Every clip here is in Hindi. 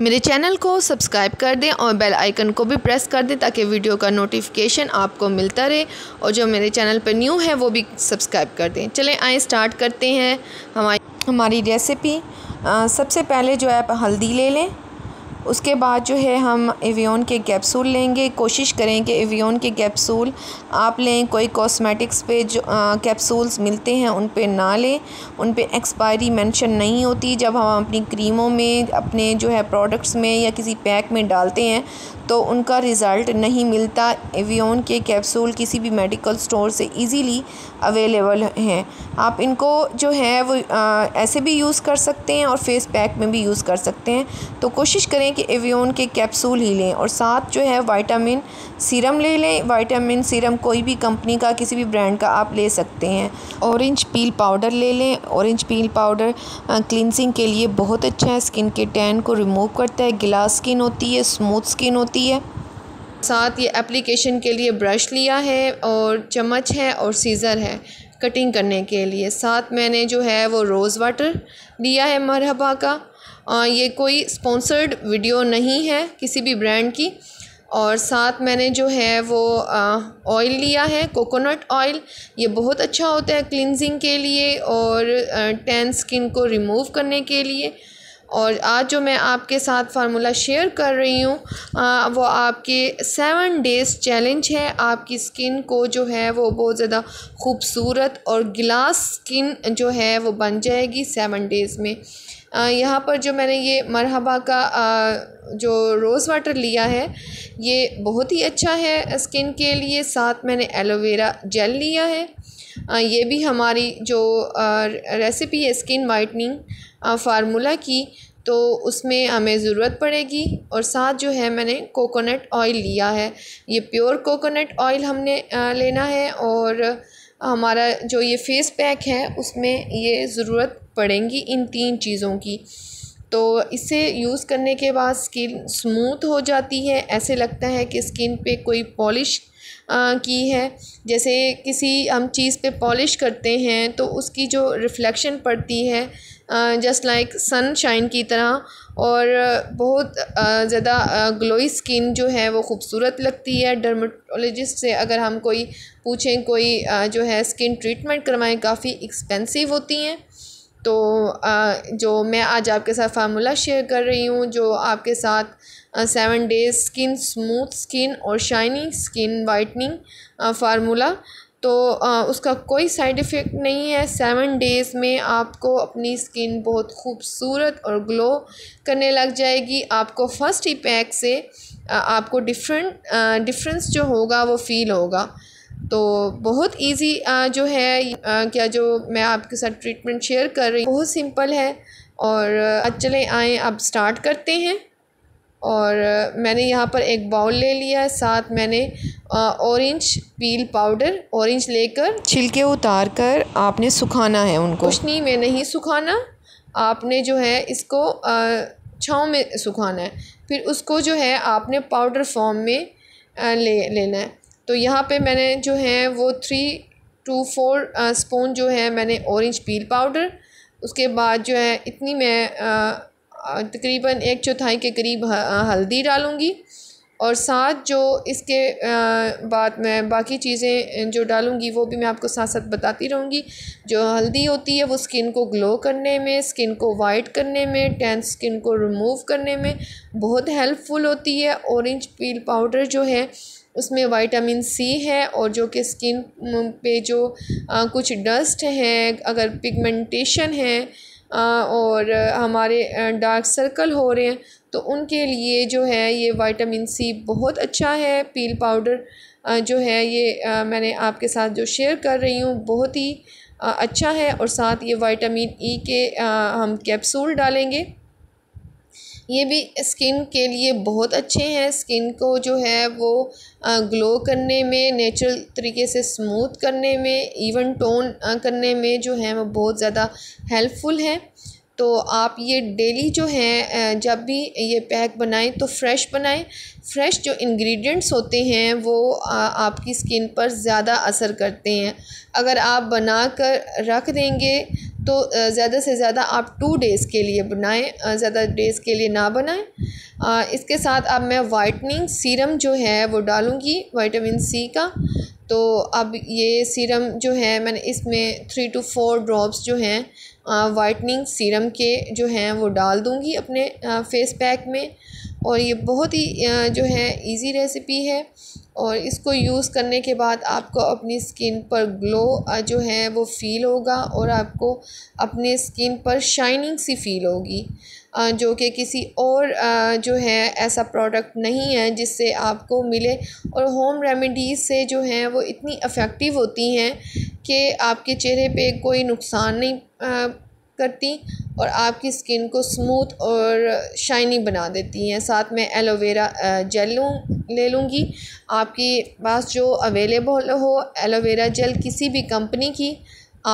मेरे चैनल को सब्सक्राइब कर दें और बेल आइकन को भी प्रेस कर दें ताकि वीडियो का नोटिफिकेशन आपको मिलता रहे और जो मेरे चैनल पर न्यू है वो भी सब्सक्राइब कर दें चलें आए स्टार्ट करते हैं हमारी हमारी रेसिपी सबसे पहले जो है आप हल्दी ले लें उसके बाद जो है हम एवियन के कैप्सूल लेंगे कोशिश करें कि एवियन के कैप्सूल आप लें कोई कॉस्मेटिक्स पे जो कैप्सूल्स मिलते हैं उन पे ना लें उन पे एक्सपायरी मेंशन नहीं होती जब हम अपनी क्रीमों में अपने जो है प्रोडक्ट्स में या किसी पैक में डालते हैं तो उनका रिज़ल्ट नहीं मिलता एवियन के कैप्सूल किसी भी मेडिकल स्टोर से इजीली अवेलेबल हैं आप इनको जो है वो आ, ऐसे भी यूज़ कर सकते हैं और फेस पैक में भी यूज़ कर सकते हैं तो कोशिश करें कि एवियन के कैप्सूल ही लें और साथ जो है वाइटामिन सीरम ले लें वाइटामिन सीरम कोई भी कंपनी का किसी भी ब्रांड का आप ले सकते हैं औरेंज पील पाउडर ले लें औरेंज पील पाउडर क्लिनसिंग के लिए बहुत अच्छा है स्किन के टैन को रिमूव करता है गिलास स्किन होती है स्मूथ स्किन होती है होती है साथ ये एप्लीकेशन के लिए ब्रश लिया है और चम्मच है और सीज़र है कटिंग करने के लिए साथ मैंने जो है वो रोज़ वाटर लिया है मरहबा का आ, ये कोई स्पॉन्सर्ड वीडियो नहीं है किसी भी ब्रांड की और साथ मैंने जो है वो ऑयल लिया है कोकोनट ऑयल ये बहुत अच्छा होता है क्लिनजिंग के लिए और टैन स्किन को रिमूव करने के लिए और आज जो मैं आपके साथ फार्मूला शेयर कर रही हूँ वो आपके सेवन डेज़ चैलेंज है आपकी स्किन को जो है वो बहुत ज़्यादा खूबसूरत और ग्लास स्किन जो है वो बन जाएगी सेवन डेज़ में यहाँ पर जो मैंने ये मरहबा का आ, जो रोज़ वाटर लिया है ये बहुत ही अच्छा है स्किन के लिए साथ मैंने एलोवेरा जेल लिया है आ, ये भी हमारी जो आ, रेसिपी है स्किन वाइटनिंग फार्मूला की तो उसमें हमें ज़रूरत पड़ेगी और साथ जो है मैंने कोकोनट ऑयल लिया है ये प्योर कोकोनट ऑयल हमने लेना है और हमारा जो ये फेस पैक है उसमें ये ज़रूरत पड़ेगी इन तीन चीज़ों की तो इसे यूज़ करने के बाद स्किन स्मूथ हो जाती है ऐसे लगता है कि स्किन पे कोई पॉलिश की है जैसे किसी हम चीज़ पे पॉलिश करते हैं तो उसकी जो रिफ़्लेक्शन पड़ती है जस्ट लाइक सन शाइन की तरह और बहुत ज़्यादा ग्लोई स्किन जो है वो खूबसूरत लगती है डर्माटोलॉजिस्ट से अगर हम कोई पूछें कोई जो है स्किन ट्रीटमेंट करवाएं काफ़ी एक्सपेंसिव होती हैं तो जो मैं आज आपके साथ फार्मूला शेयर कर रही हूँ जो आपके साथ seven days skin smooth skin और शाइनिंग स्किन वाइटनिंग फार्मूला तो उसका कोई साइड इफ़ेक्ट नहीं है सेवन डेज़ में आपको अपनी स्किन बहुत खूबसूरत और ग्लो करने लग जाएगी आपको फ़र्स्ट ही पैक से आपको डिफरेंट डिफरेंस जो होगा वो फ़ील होगा तो बहुत इजी जो है क्या जो मैं आपके साथ ट्रीटमेंट शेयर कर रही हूँ बहुत सिंपल है और आज चले आएँ अब स्टार्ट करते हैं और मैंने यहाँ पर एक बाउल ले लिया है साथ मैंने ऑरेंज पील पाउडर ऑरेंज लेकर छिलके उतार कर आपने सुखाना है उनको नहीं में नहीं सुखाना आपने जो है इसको छाँव में सुखाना है फिर उसको जो है आपने पाउडर फॉर्म में ले लेना है तो यहाँ पे मैंने जो है वो थ्री टू फोर स्पून जो है मैंने ऑरेंज पील पाउडर उसके बाद जो है इतनी मैं तकरीबन एक चौथाई के करीब हल्दी डालूँगी और साथ जो इसके बाद मैं बाकी चीज़ें जो डालूँगी वो भी मैं आपको साथ साथ बताती रहूँगी जो हल्दी होती है वो स्किन को ग्लो करने में स्किन को वाइट करने में टें स्किन को रिमूव करने में बहुत हेल्पफुल होती है ऑरेंज पील पाउडर जो है उसमें वाइटामिन सी है और जो कि स्किन पे जो आ, कुछ डस्ट है अगर पिगमेंटेशन है आ, और हमारे डार्क सर्कल हो रहे हैं तो उनके लिए जो है ये वाइटामिन सी बहुत अच्छा है पील पाउडर जो है ये मैंने आपके साथ जो शेयर कर रही हूँ बहुत ही अच्छा है और साथ ये वाइटामिन ई e के हम कैप्सूल डालेंगे ये भी स्किन के लिए बहुत अच्छे हैं स्किन को जो है वो ग्लो करने में नेचुरल तरीके से स्मूथ करने में इवन टोन करने में जो है वो बहुत ज़्यादा हेल्पफुल है तो आप ये डेली जो हैं जब भी ये पैक बनाएं तो फ्रेश बनाएं फ्रेश जो इंग्रेडिएंट्स होते हैं वो आपकी स्किन पर ज़्यादा असर करते हैं अगर आप बना कर रख देंगे तो ज़्यादा से ज़्यादा आप टू डेज़ के लिए बनाएं ज़्यादा डेज़ के लिए ना बनाएं इसके साथ अब मैं वाइटनिंग सीरम जो है वो डालूँगी वाइटामिन सी का तो अब ये सीरम जो है मैंने इसमें थ्री टू फोर ड्रॉप्स जो हैं वाइटनिंग सीरम के जो हैं वो डाल दूँगी अपने फ़ेस पैक में और ये बहुत ही जो है इजी रेसिपी है और इसको यूज़ करने के बाद आपको अपनी स्किन पर ग्लो जो है वो फ़ील होगा और आपको अपने स्किन पर शाइनिंग सी फील होगी जो कि किसी और जो है ऐसा प्रोडक्ट नहीं है जिससे आपको मिले और होम रेमेडीज़ से जो हैं वो इतनी अफेक्टिव होती हैं कि आपके चेहरे पे कोई नुकसान नहीं आ, करती और आपकी स्किन को स्मूथ और शाइनी बना देती हैं साथ में एलोवेरा जेल लूँ ले लूँगी आपके पास जो अवेलेबल हो एलोवेरा जेल किसी भी कंपनी की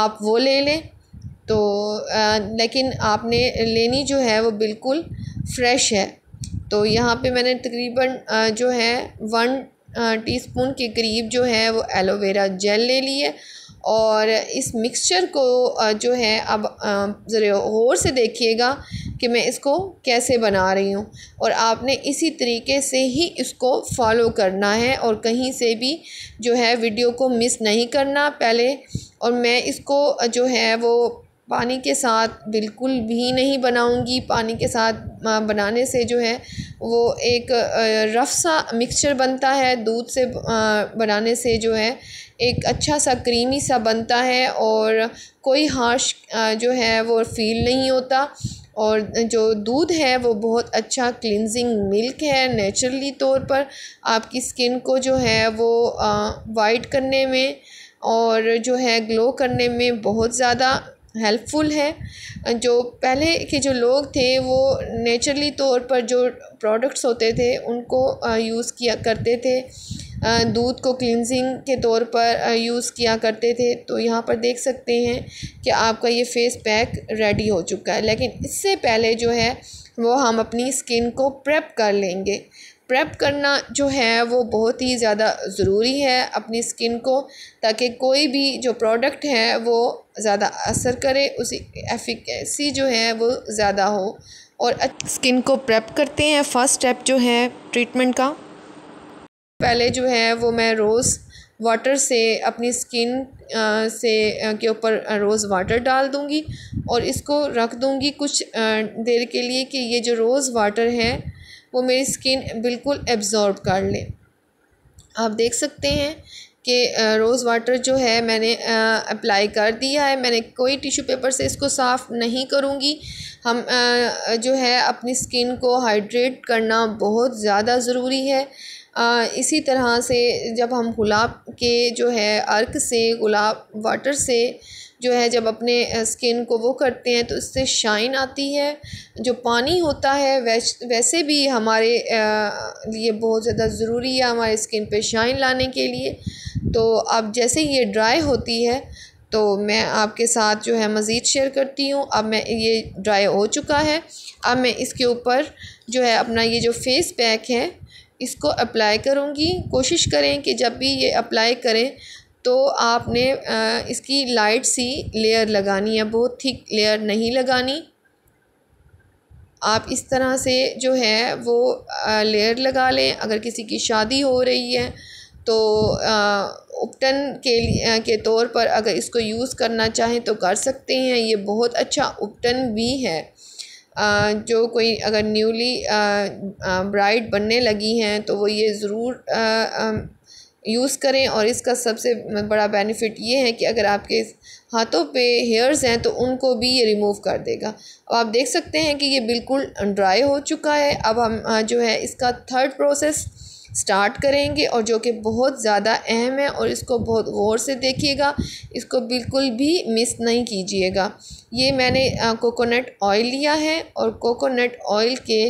आप वो ले लें तो आ, लेकिन आपने लेनी जो है वो बिल्कुल फ्रेश है तो यहाँ पे मैंने तकरीबन जो है वन टीस्पून के करीब जो है वो एलोवेरा जेल ले ली है और इस मिक्सचर को जो है अब ज़रा गौर से देखिएगा कि मैं इसको कैसे बना रही हूँ और आपने इसी तरीके से ही इसको फॉलो करना है और कहीं से भी जो है वीडियो को मिस नहीं करना पहले और मैं इसको जो है वो पानी के साथ बिल्कुल भी नहीं बनाऊंगी पानी के साथ बनाने से जो है वो एक रफ़ सा मिक्सचर बनता है दूध से बनाने से जो है एक अच्छा सा क्रीमी सा बनता है और कोई हार्श जो है वो फील नहीं होता और जो दूध है वो बहुत अच्छा क्लिनजिंग मिल्क है नेचुरली तौर पर आपकी स्किन को जो है वो वाइट करने में और जो है ग्लो करने में बहुत ज़्यादा हेल्पफुल है जो पहले के जो लोग थे वो नेचुरली तौर पर जो प्रोडक्ट्स होते थे उनको यूज़ किया करते थे दूध को क्लिनजिंग के तौर पर यूज़ किया करते थे तो यहाँ पर देख सकते हैं कि आपका ये फेस पैक रेडी हो चुका है लेकिन इससे पहले जो है वो हम अपनी स्किन को प्रेप कर लेंगे प्रेप करना जो है वो बहुत ही ज़्यादा ज़रूरी है अपनी स्किन को ताकि कोई भी जो प्रोडक्ट है वो ज़्यादा असर करे उसी एफिकेसी जो है वो ज़्यादा हो और स्किन को प्रेप करते हैं फर्स्ट स्टेप जो है ट्रीटमेंट का पहले जो है वो मैं रोज़ वाटर से अपनी स्किन से के ऊपर रोज़ वाटर डाल दूँगी और इसको रख दूँगी कुछ देर के लिए कि ये जो रोज़ वाटर है वो मेरी स्किन बिल्कुल एब्ज़ॉर्ब कर ले आप देख सकते हैं कि रोज़ वाटर जो है मैंने अप्लाई कर दिया है मैंने कोई टिश्यू पेपर से इसको साफ़ नहीं करूँगी हम जो है अपनी स्किन को हाइड्रेट करना बहुत ज़्यादा ज़रूरी है इसी तरह से जब हम गुलाब के जो है अर्क से गुलाब वाटर से जो है जब अपने स्किन को वो करते हैं तो इससे शाइन आती है जो पानी होता है वैसे वैसे भी हमारे लिए बहुत ज़्यादा ज़रूरी है हमारे स्किन पे शाइन लाने के लिए तो अब जैसे ये ड्राई होती है तो मैं आपके साथ जो है मज़ीद शेयर करती हूँ अब मैं ये ड्राई हो चुका है अब मैं इसके ऊपर जो है अपना ये जो फेस पैक है इसको अप्लाई करूँगी कोशिश करें कि जब भी ये अप्लाई करें तो आपने इसकी लाइट सी लेयर लगानी है बहुत थिक लेयर नहीं लगानी आप इस तरह से जो है वो लेयर लगा लें अगर किसी की शादी हो रही है तो उपटन के लिए के तौर पर अगर इसको यूज़ करना चाहें तो कर सकते हैं ये बहुत अच्छा उपटन भी है जो कोई अगर न्यूली ब्राइड बनने लगी हैं तो वो ये ज़रूर यूज़ करें और इसका सबसे बड़ा बेनिफिट ये है कि अगर आपके हाथों पे हेयर्स हैं तो उनको भी ये रिमूव कर देगा अब आप देख सकते हैं कि ये बिल्कुल ड्राई हो चुका है अब हम जो है इसका थर्ड प्रोसेस स्टार्ट करेंगे और जो कि बहुत ज़्यादा अहम है और इसको बहुत गौर से देखिएगा इसको बिल्कुल भी मिस नहीं कीजिएगा ये मैंने कोकोनट ऑयल लिया है और कोकोनट ऑयल के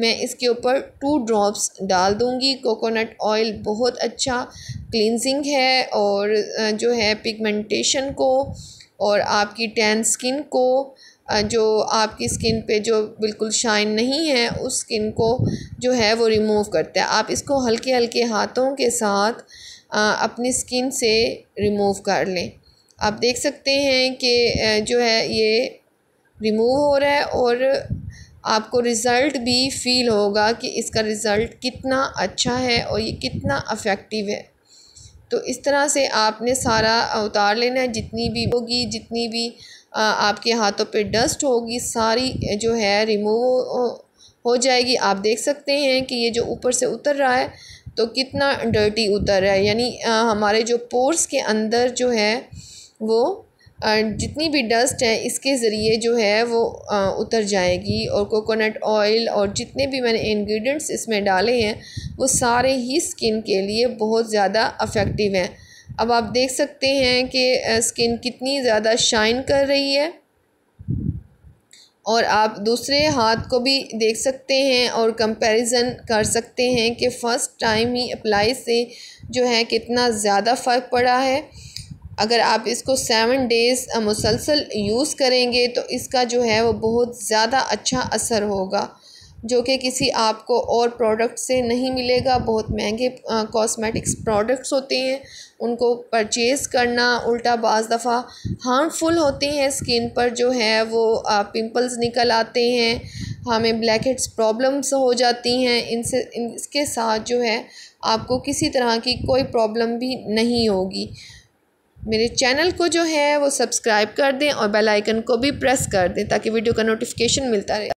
मैं इसके ऊपर टू ड्रॉप्स डाल दूँगी कोकोनट ऑयल बहुत अच्छा क्लिनजिंग है और जो है पिगमेंटेशन को और आपकी टैन स्किन को जो आपकी स्किन पे जो बिल्कुल शाइन नहीं है उस स्किन को जो है वो रिमूव करता है आप इसको हल्के हल्के हाथों के साथ अपनी स्किन से रिमूव कर लें आप देख सकते हैं कि जो है ये रिमूव हो रहा है और आपको रिज़ल्ट भी फ़ील होगा कि इसका रिज़ल्ट कितना अच्छा है और ये कितना अफेक्टिव है तो इस तरह से आपने सारा उतार लेना है जितनी भी होगी जितनी भी आपके हाथों पे डस्ट होगी सारी जो है रिमूव हो जाएगी आप देख सकते हैं कि ये जो ऊपर से उतर रहा है तो कितना डर्टी उतर रहा है यानी हमारे जो पोर्स के अंदर जो है वो जितनी भी डस्ट है इसके ज़रिए जो है वो उतर जाएगी और कोकोनट ऑयल और जितने भी मैंने इंग्रेडिएंट्स इसमें डाले हैं वो सारे ही स्किन के लिए बहुत ज़्यादा अफेक्टिव हैं अब आप देख सकते हैं कि स्किन कितनी ज़्यादा शाइन कर रही है और आप दूसरे हाथ को भी देख सकते हैं और कंपैरिजन कर सकते हैं कि फ़र्स्ट टाइम ही अप्लाई से जो है कितना ज़्यादा फ़र्क पड़ा है अगर आप इसको सेवन डेज़ मुसलसल यूज़ करेंगे तो इसका जो है वो बहुत ज़्यादा अच्छा असर होगा जो कि किसी आपको और प्रोडक्ट से नहीं मिलेगा बहुत महंगे कॉस्मेटिक्स प्रोडक्ट्स होते हैं उनको परचेज़ करना उल्टा बज़ दफ़ा हार्मफुल होते हैं स्किन पर जो है वो पिंपल्स निकल आते हैं हमें ब्लैक हेड्स प्रॉब्लम्स हो जाती हैं इनसे इसके साथ जो है आपको किसी तरह की कोई प्रॉब्लम भी नहीं होगी मेरे चैनल को जो है वो सब्सक्राइब कर दें और बेल आइकन को भी प्रेस कर दें ताकि वीडियो का नोटिफिकेशन मिलता रहे